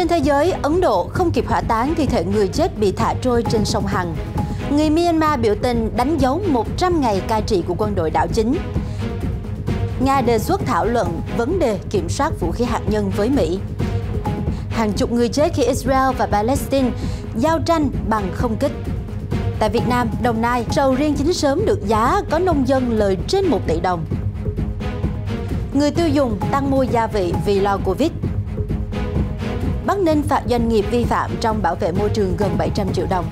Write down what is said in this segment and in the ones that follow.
Trên thế giới, Ấn Độ không kịp hỏa táng thi thể người chết bị thả trôi trên sông Hằng. Người Myanmar biểu tình đánh dấu 100 ngày cai trị của quân đội đảo chính. Nga đề xuất thảo luận vấn đề kiểm soát vũ khí hạt nhân với Mỹ. Hàng chục người chết khi Israel và Palestine giao tranh bằng không kích. Tại Việt Nam, Đồng Nai, sầu riêng chính sớm được giá có nông dân lời trên 1 tỷ đồng. Người tiêu dùng tăng mua gia vị vì lo Covid nên phạt doanh nghiệp vi phạm trong bảo vệ môi trường gần 700 triệu đồng.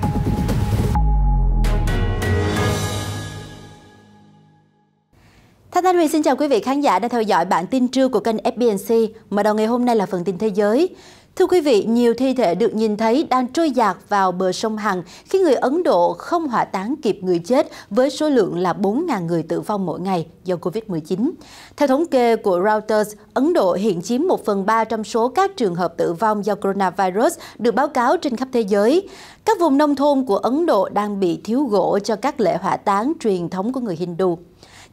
Thanh Thanh Huyền xin chào quý vị khán giả đang theo dõi bản tin trưa của kênh FBNC. Mở đầu ngày hôm nay là phần tin thế giới. Thưa quý vị, nhiều thi thể được nhìn thấy đang trôi dạt vào bờ sông Hằng khi người Ấn Độ không hỏa táng kịp người chết với số lượng là 4.000 người tử vong mỗi ngày do Covid-19. Theo thống kê của Reuters, Ấn Độ hiện chiếm 1 phần 3 trong số các trường hợp tử vong do coronavirus được báo cáo trên khắp thế giới. Các vùng nông thôn của Ấn Độ đang bị thiếu gỗ cho các lễ hỏa táng truyền thống của người Hindu.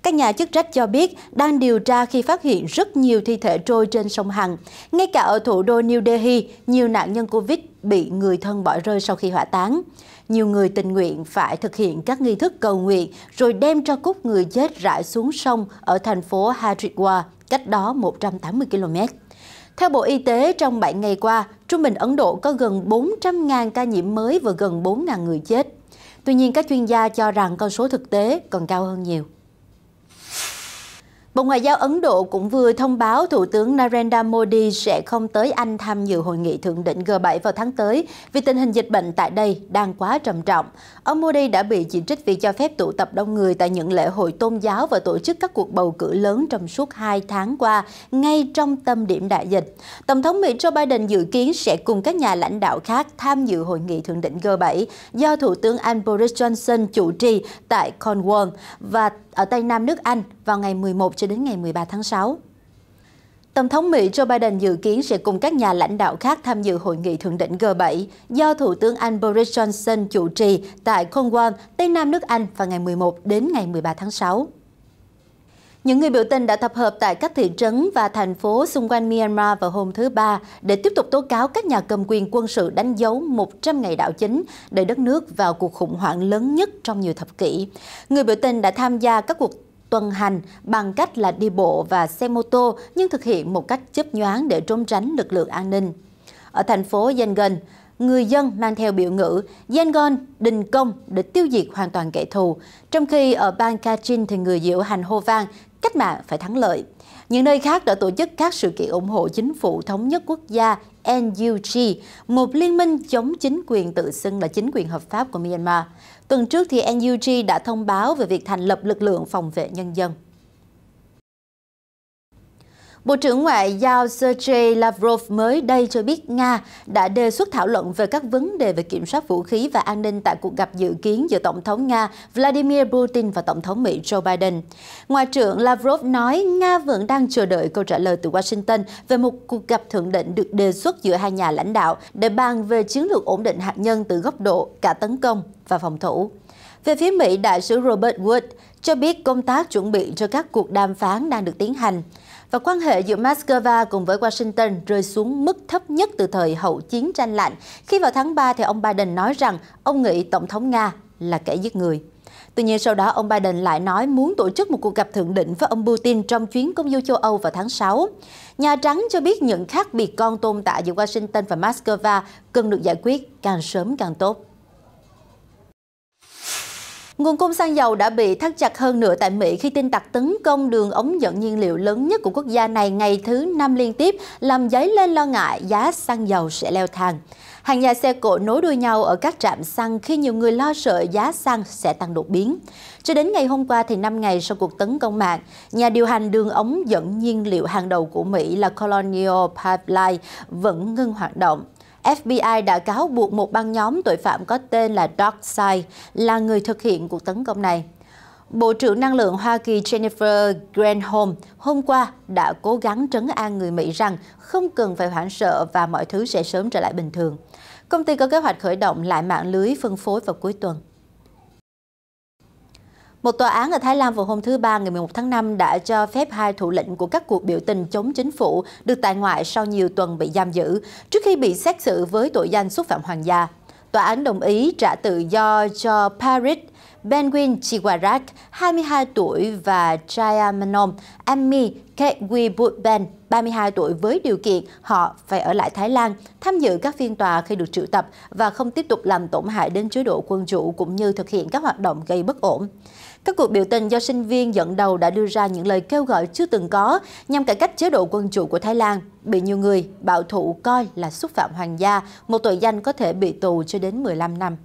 Các nhà chức trách cho biết đang điều tra khi phát hiện rất nhiều thi thể trôi trên sông Hằng. Ngay cả ở thủ đô New Delhi, nhiều nạn nhân Covid bị người thân bỏ rơi sau khi hỏa táng. Nhiều người tình nguyện phải thực hiện các nghi thức cầu nguyện rồi đem cho cốt người chết rải xuống sông ở thành phố Haridwar, cách đó 180 km. Theo Bộ Y tế, trong 7 ngày qua, trung bình Ấn Độ có gần 400.000 ca nhiễm mới và gần 4.000 người chết. Tuy nhiên, các chuyên gia cho rằng con số thực tế còn cao hơn nhiều. Bộ Ngoại giao Ấn Độ cũng vừa thông báo Thủ tướng Narendra Modi sẽ không tới Anh tham dự hội nghị thượng đỉnh G7 vào tháng tới vì tình hình dịch bệnh tại đây đang quá trầm trọng. Ông Modi đã bị chỉ trích vì cho phép tụ tập đông người tại những lễ hội tôn giáo và tổ chức các cuộc bầu cử lớn trong suốt hai tháng qua, ngay trong tâm điểm đại dịch. Tổng thống Mỹ Joe Biden dự kiến sẽ cùng các nhà lãnh đạo khác tham dự hội nghị thượng đỉnh G7 do Thủ tướng Anh Boris Johnson chủ trì tại Cornwall và ở Tây Nam nước Anh vào ngày 11 cho đến ngày 13 tháng 6. Tổng thống Mỹ Joe Biden dự kiến sẽ cùng các nhà lãnh đạo khác tham dự hội nghị thượng đỉnh G7 do Thủ tướng Anh Boris Johnson chủ trì tại Cornwall, Tây Nam nước Anh vào ngày 11 đến ngày 13 tháng 6. Những người biểu tình đã tập hợp tại các thị trấn và thành phố xung quanh Myanmar vào hôm thứ Ba để tiếp tục tố cáo các nhà cầm quyền quân sự đánh dấu 100 ngày đảo chính để đất nước vào cuộc khủng hoảng lớn nhất trong nhiều thập kỷ. Người biểu tình đã tham gia các cuộc tuần hành bằng cách là đi bộ và xe mô tô nhưng thực hiện một cách chớp nhoáng để trốn tránh lực lượng an ninh. Ở thành phố Yangon, người dân mang theo biểu ngữ Yangon đình công để tiêu diệt hoàn toàn kẻ thù, trong khi ở bang Kachin thì người diễu hành hô vang cách mạng phải thắng lợi. Những nơi khác đã tổ chức các sự kiện ủng hộ chính phủ thống nhất quốc gia NUG, một liên minh chống chính quyền tự xưng là chính quyền hợp pháp của Myanmar. Tuần trước thì NUG đã thông báo về việc thành lập lực lượng phòng vệ nhân dân. Bộ trưởng Ngoại giao Sergei Lavrov mới đây cho biết Nga đã đề xuất thảo luận về các vấn đề về kiểm soát vũ khí và an ninh tại cuộc gặp dự kiến giữa Tổng thống Nga Vladimir Putin và Tổng thống Mỹ Joe Biden. Ngoại trưởng Lavrov nói Nga vẫn đang chờ đợi câu trả lời từ Washington về một cuộc gặp thượng đỉnh được đề xuất giữa hai nhà lãnh đạo để bàn về chiến lược ổn định hạt nhân từ góc độ cả tấn công và phòng thủ. Về phía Mỹ, đại sứ Robert Wood cho biết công tác chuẩn bị cho các cuộc đàm phán đang được tiến hành và quan hệ giữa Moscow cùng với Washington rơi xuống mức thấp nhất từ thời hậu chiến tranh lạnh khi vào tháng 3 thì ông Biden nói rằng ông nghĩ Tổng thống Nga là kẻ giết người. Tuy nhiên sau đó ông Biden lại nói muốn tổ chức một cuộc gặp thượng đỉnh với ông Putin trong chuyến công du châu Âu vào tháng 6. Nhà Trắng cho biết những khác biệt con tồn tại giữa Washington và Moscow cần được giải quyết càng sớm càng tốt. Nguồn cung xăng dầu đã bị thắt chặt hơn nữa tại Mỹ khi tin tặc tấn công đường ống dẫn nhiên liệu lớn nhất của quốc gia này ngày thứ năm liên tiếp, làm dấy lên lo ngại giá xăng dầu sẽ leo thang. Hàng nhà xe cộ nối đuôi nhau ở các trạm xăng khi nhiều người lo sợ giá xăng sẽ tăng đột biến. Cho đến ngày hôm qua thì 5 ngày sau cuộc tấn công mạng, nhà điều hành đường ống dẫn nhiên liệu hàng đầu của Mỹ là Colonial Pipeline vẫn ngưng hoạt động FBI đã cáo buộc một băng nhóm tội phạm có tên là DarkSide là người thực hiện cuộc tấn công này. Bộ trưởng Năng lượng Hoa Kỳ Jennifer Granholm hôm qua đã cố gắng trấn an người Mỹ rằng không cần phải hoảng sợ và mọi thứ sẽ sớm trở lại bình thường. Công ty có kế hoạch khởi động lại mạng lưới phân phối vào cuối tuần. Một tòa án ở Thái Lan vào hôm thứ Ba ngày 11 tháng 5 đã cho phép hai thủ lĩnh của các cuộc biểu tình chống chính phủ được tại ngoại sau nhiều tuần bị giam giữ, trước khi bị xét xử với tội danh xúc phạm hoàng gia. Tòa án đồng ý trả tự do cho Paris Benguin Chiwarak, 22 tuổi và Chayamanom Ammi Kegwibutben, 32 tuổi với điều kiện họ phải ở lại Thái Lan, tham dự các phiên tòa khi được triệu tập và không tiếp tục làm tổn hại đến chế độ quân chủ cũng như thực hiện các hoạt động gây bất ổn. Các cuộc biểu tình do sinh viên dẫn đầu đã đưa ra những lời kêu gọi chưa từng có nhằm cải cách chế độ quân chủ của Thái Lan, bị nhiều người bạo thủ coi là xúc phạm hoàng gia, một tội danh có thể bị tù cho đến 15 năm.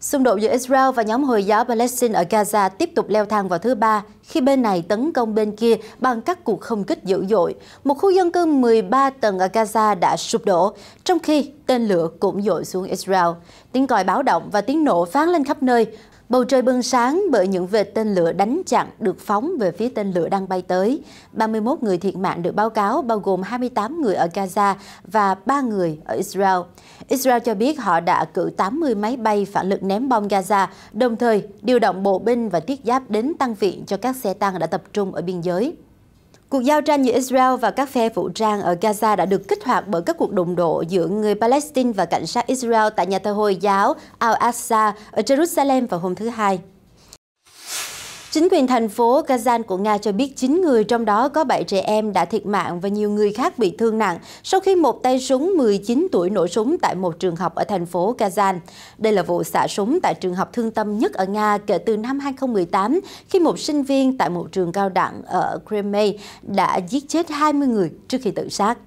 Xung đột giữa Israel và nhóm Hồi giáo Palestine ở Gaza tiếp tục leo thang vào thứ ba khi bên này tấn công bên kia bằng các cuộc không kích dữ dội. Một khu dân cư 13 tầng ở Gaza đã sụp đổ, trong khi tên lửa cũng dội xuống Israel. Tiếng còi báo động và tiếng nổ phán lên khắp nơi. Bầu trời bừng sáng bởi những vệt tên lửa đánh chặn được phóng về phía tên lửa đang bay tới. 31 người thiệt mạng được báo cáo, bao gồm 28 người ở Gaza và 3 người ở Israel. Israel cho biết họ đã cử 80 máy bay phản lực ném bom Gaza, đồng thời điều động bộ binh và thiết giáp đến tăng viện cho các xe tăng đã tập trung ở biên giới. Cuộc giao tranh giữa Israel và các phe vũ trang ở Gaza đã được kích hoạt bởi các cuộc đụng độ giữa người Palestine và cảnh sát Israel tại nhà thờ Hồi giáo Al-Aqsa ở Jerusalem vào hôm thứ Hai. Chính quyền thành phố Kazan của Nga cho biết 9 người, trong đó có 7 trẻ em đã thiệt mạng và nhiều người khác bị thương nặng sau khi một tay súng 19 tuổi nổ súng tại một trường học ở thành phố Kazan. Đây là vụ xả súng tại trường học thương tâm nhất ở Nga kể từ năm 2018 khi một sinh viên tại một trường cao đẳng ở Crimea đã giết chết 20 người trước khi tự sát.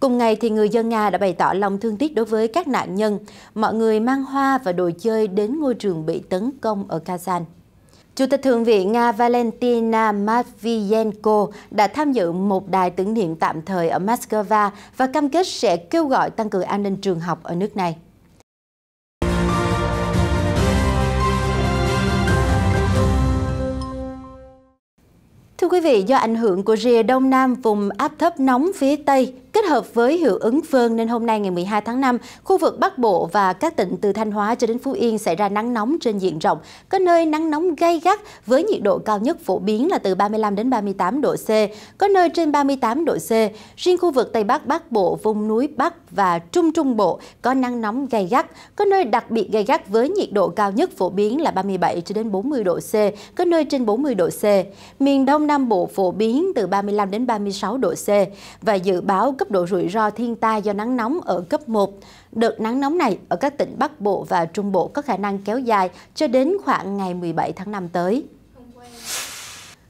Cùng ngày, thì người dân Nga đã bày tỏ lòng thương tiếc đối với các nạn nhân. Mọi người mang hoa và đồ chơi đến ngôi trường bị tấn công ở Kazan. Chủ tịch Thượng viện Nga Valentina Matvienko đã tham dự một đài tưởng niệm tạm thời ở Moscow và cam kết sẽ kêu gọi tăng cường an ninh trường học ở nước này. Thưa quý vị, do ảnh hưởng của rìa đông nam vùng áp thấp nóng phía Tây Kết hợp với hiệu ứng phơn nên hôm nay ngày 12 tháng 5, khu vực Bắc Bộ và các tỉnh từ Thanh Hóa cho đến Phú Yên xảy ra nắng nóng trên diện rộng, có nơi nắng nóng gay gắt với nhiệt độ cao nhất phổ biến là từ 35 đến 38 độ C, có nơi trên 38 độ C. Riêng khu vực Tây Bắc Bắc Bộ, vùng núi Bắc và Trung Trung Bộ có nắng nóng gay gắt, có nơi đặc biệt gay gắt với nhiệt độ cao nhất phổ biến là 37 cho đến 40 độ C, có nơi trên 40 độ C. Miền Đông Nam Bộ phổ biến từ 35 đến 36 độ C và dự báo cấp cấp độ rủi ro thiên tai do nắng nóng ở cấp 1. Đợt nắng nóng này ở các tỉnh Bắc Bộ và Trung Bộ có khả năng kéo dài cho đến khoảng ngày 17 tháng 5 tới.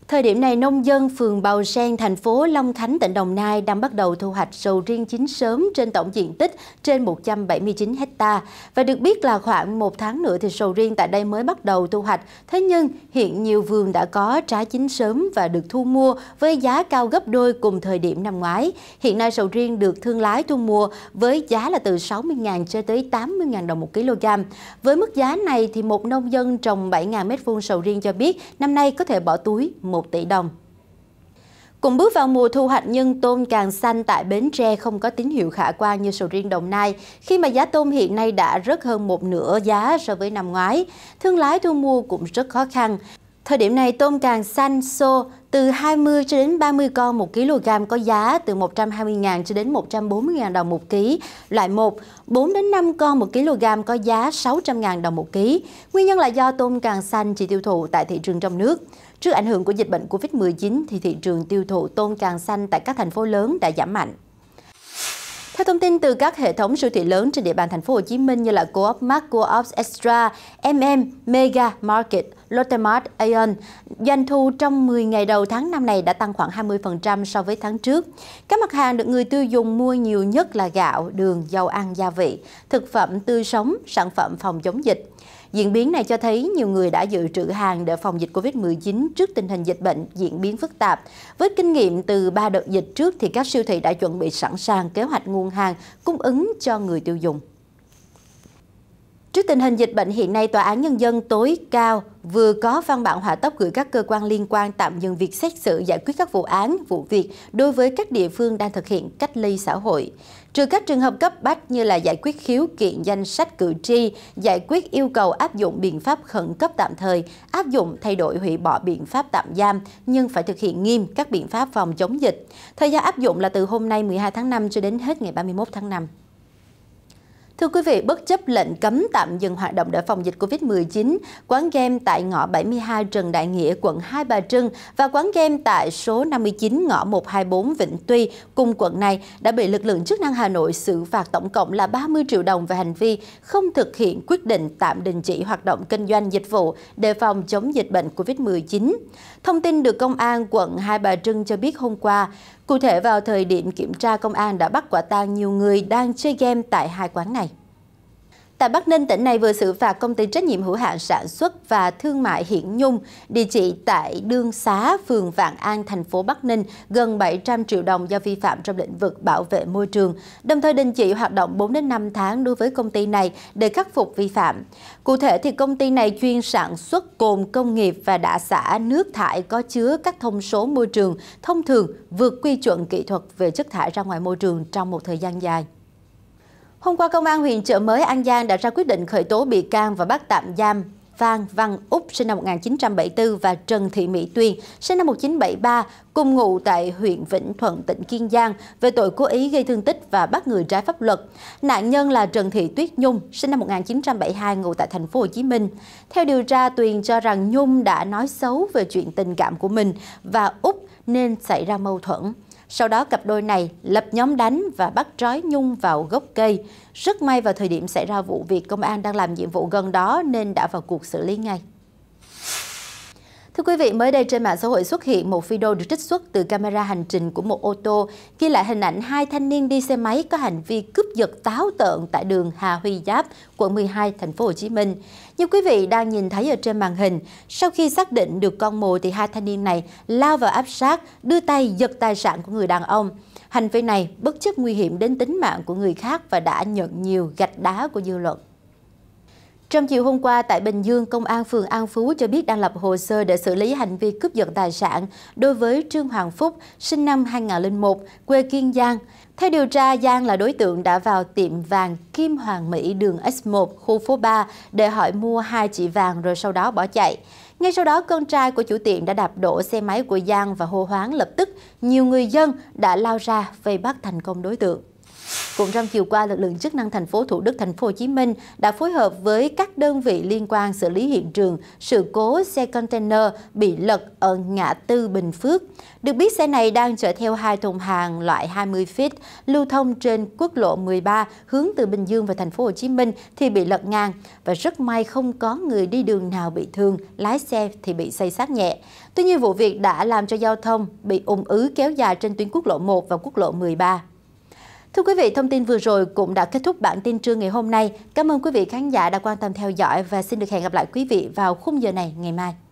Thời điểm này, nông dân phường Bào Sen, thành phố Long Khánh, tỉnh Đồng Nai đang bắt đầu thu hoạch sầu riêng chín sớm trên tổng diện tích trên 179 hecta Và được biết là khoảng một tháng nữa thì sầu riêng tại đây mới bắt đầu thu hoạch. Thế nhưng, hiện nhiều vườn đã có trái chín sớm và được thu mua với giá cao gấp đôi cùng thời điểm năm ngoái. Hiện nay, sầu riêng được thương lái thu mua với giá là từ 60.000 cho tới 80.000 đồng một kg. Với mức giá này thì một nông dân trồng 7.000 m2 sầu riêng cho biết năm nay có thể bỏ túi 1 tỷ đồng. Cùng bước vào mùa thu hoạch nhưng tôm càng xanh tại Bến Tre không có tín hiệu khả quan như sầu riêng Đồng Nai khi mà giá tôm hiện nay đã rớt hơn một nửa giá so với năm ngoái. Thương lái thu mua cũng rất khó khăn. Thời điểm này tôm càng xanh, xô từ 20 cho đến 30 con 1 kg có giá từ 120.000 cho đến 140.000 đồng 1 kg. Loại 1, 4 đến 5 con 1 kg có giá 600.000 đồng 1 kg. Nguyên nhân là do tôm càng xanh chỉ tiêu thụ tại thị trường trong nước. Trước ảnh hưởng của dịch bệnh Covid-19 thì thị trường tiêu thụ tôm càng xanh tại các thành phố lớn đã giảm mạnh. Theo thông tin từ các hệ thống siêu thị lớn trên địa bàn thành phố Hồ Chí Minh như là Coop Mart, Coop Extra, MM, Mega Market, Lotte Mart Aeon, doanh thu trong 10 ngày đầu tháng năm này đã tăng khoảng 20% so với tháng trước. Các mặt hàng được người tiêu dùng mua nhiều nhất là gạo, đường, dầu ăn, gia vị, thực phẩm tươi sống, sản phẩm phòng chống dịch. Diễn biến này cho thấy nhiều người đã dự trữ hàng để phòng dịch COVID-19 trước tình hình dịch bệnh diễn biến phức tạp. Với kinh nghiệm từ 3 đợt dịch trước thì các siêu thị đã chuẩn bị sẵn sàng kế hoạch nguồn hàng cung ứng cho người tiêu dùng. Trước tình hình dịch bệnh hiện nay, Tòa án Nhân dân tối cao vừa có văn bản hỏa tốc gửi các cơ quan liên quan tạm dừng việc xét xử giải quyết các vụ án, vụ việc đối với các địa phương đang thực hiện cách ly xã hội. Trừ các trường hợp cấp bách như là giải quyết khiếu kiện danh sách cử tri, giải quyết yêu cầu áp dụng biện pháp khẩn cấp tạm thời, áp dụng thay đổi hủy bỏ biện pháp tạm giam nhưng phải thực hiện nghiêm các biện pháp phòng chống dịch. Thời gian áp dụng là từ hôm nay 12 tháng 5 cho đến hết ngày 31 tháng 5. Thưa quý vị, bất chấp lệnh cấm tạm dừng hoạt động để phòng dịch COVID-19, quán game tại ngõ 72 Trần Đại Nghĩa, quận Hai Bà Trưng và quán game tại số 59 ngõ 124 Vĩnh Tuy, cùng quận này đã bị lực lượng chức năng Hà Nội xử phạt tổng cộng là 30 triệu đồng về hành vi không thực hiện quyết định tạm đình chỉ hoạt động kinh doanh dịch vụ để phòng chống dịch bệnh COVID-19. Thông tin được Công an quận Hai Bà Trưng cho biết hôm qua, Cụ thể vào thời điểm kiểm tra, công an đã bắt quả tang nhiều người đang chơi game tại hai quán này. Tại Bắc Ninh, tỉnh này vừa xử phạt công ty trách nhiệm hữu hạn sản xuất và thương mại Hiển Nhung, địa chỉ tại Đương Xá, phường Vạn An, thành phố Bắc Ninh, gần 700 triệu đồng do vi phạm trong lĩnh vực bảo vệ môi trường, đồng thời đình chỉ hoạt động 4 đến 5 tháng đối với công ty này để khắc phục vi phạm. Cụ thể thì công ty này chuyên sản xuất cồn công nghiệp và đã xả nước thải có chứa các thông số môi trường thông thường vượt quy chuẩn kỹ thuật về chất thải ra ngoài môi trường trong một thời gian dài. Hôm qua, Công an huyện Chợ Mới An Giang đã ra quyết định khởi tố bị can và bắt tạm giam Phan Văn Úc sinh năm 1974 và Trần Thị Mỹ Tuyên sinh năm 1973 cùng ngụ tại huyện Vĩnh Thuận, tỉnh Kiên Giang về tội cố ý gây thương tích và bắt người trái pháp luật. Nạn nhân là Trần Thị Tuyết Nhung sinh năm 1972 ngụ tại thành phố Hồ Chí Minh. Theo điều tra, Tuyền cho rằng Nhung đã nói xấu về chuyện tình cảm của mình và Úc nên xảy ra mâu thuẫn. Sau đó cặp đôi này lập nhóm đánh và bắt trói Nhung vào gốc cây. Rất may vào thời điểm xảy ra vụ việc, công an đang làm nhiệm vụ gần đó nên đã vào cuộc xử lý ngay. Thưa quý vị, mới đây trên mạng xã hội xuất hiện một video được trích xuất từ camera hành trình của một ô tô ghi lại hình ảnh hai thanh niên đi xe máy có hành vi cướp giật táo tợn tại đường Hà Huy Giáp, quận 12, thành phố Hồ Chí Minh. Như quý vị đang nhìn thấy ở trên màn hình, sau khi xác định được con mồi thì hai thanh niên này lao vào áp sát, đưa tay giật tài sản của người đàn ông. Hành vi này bất chấp nguy hiểm đến tính mạng của người khác và đã nhận nhiều gạch đá của dư luận. Trong chiều hôm qua tại Bình Dương, Công an phường An Phú cho biết đang lập hồ sơ để xử lý hành vi cướp giật tài sản đối với Trương Hoàng Phúc, sinh năm 2001, quê Kiên Giang. Theo điều tra, Giang là đối tượng đã vào tiệm vàng Kim Hoàng Mỹ đường S1, khu phố 3 để hỏi mua hai chỉ vàng rồi sau đó bỏ chạy. Ngay sau đó, con trai của chủ tiệm đã đạp đổ xe máy của Giang và hô hoáng lập tức nhiều người dân đã lao ra vây bắt thành công đối tượng. Cũng trong chiều qua, lực lượng chức năng thành phố Thủ Đức, thành phố Hồ Chí Minh đã phối hợp với các đơn vị liên quan xử lý hiện trường sự cố xe container bị lật ở ngã tư Bình Phước. Được biết xe này đang chở theo hai thùng hàng loại 20 feet lưu thông trên quốc lộ 13 hướng từ Bình Dương và thành phố Hồ Chí Minh thì bị lật ngang và rất may không có người đi đường nào bị thương, lái xe thì bị xây sát nhẹ. Tuy nhiên vụ việc đã làm cho giao thông bị ủng ứ kéo dài trên tuyến quốc lộ 1 và quốc lộ 13. Thưa quý vị, thông tin vừa rồi cũng đã kết thúc bản tin trưa ngày hôm nay. Cảm ơn quý vị khán giả đã quan tâm theo dõi và xin được hẹn gặp lại quý vị vào khung giờ này ngày mai.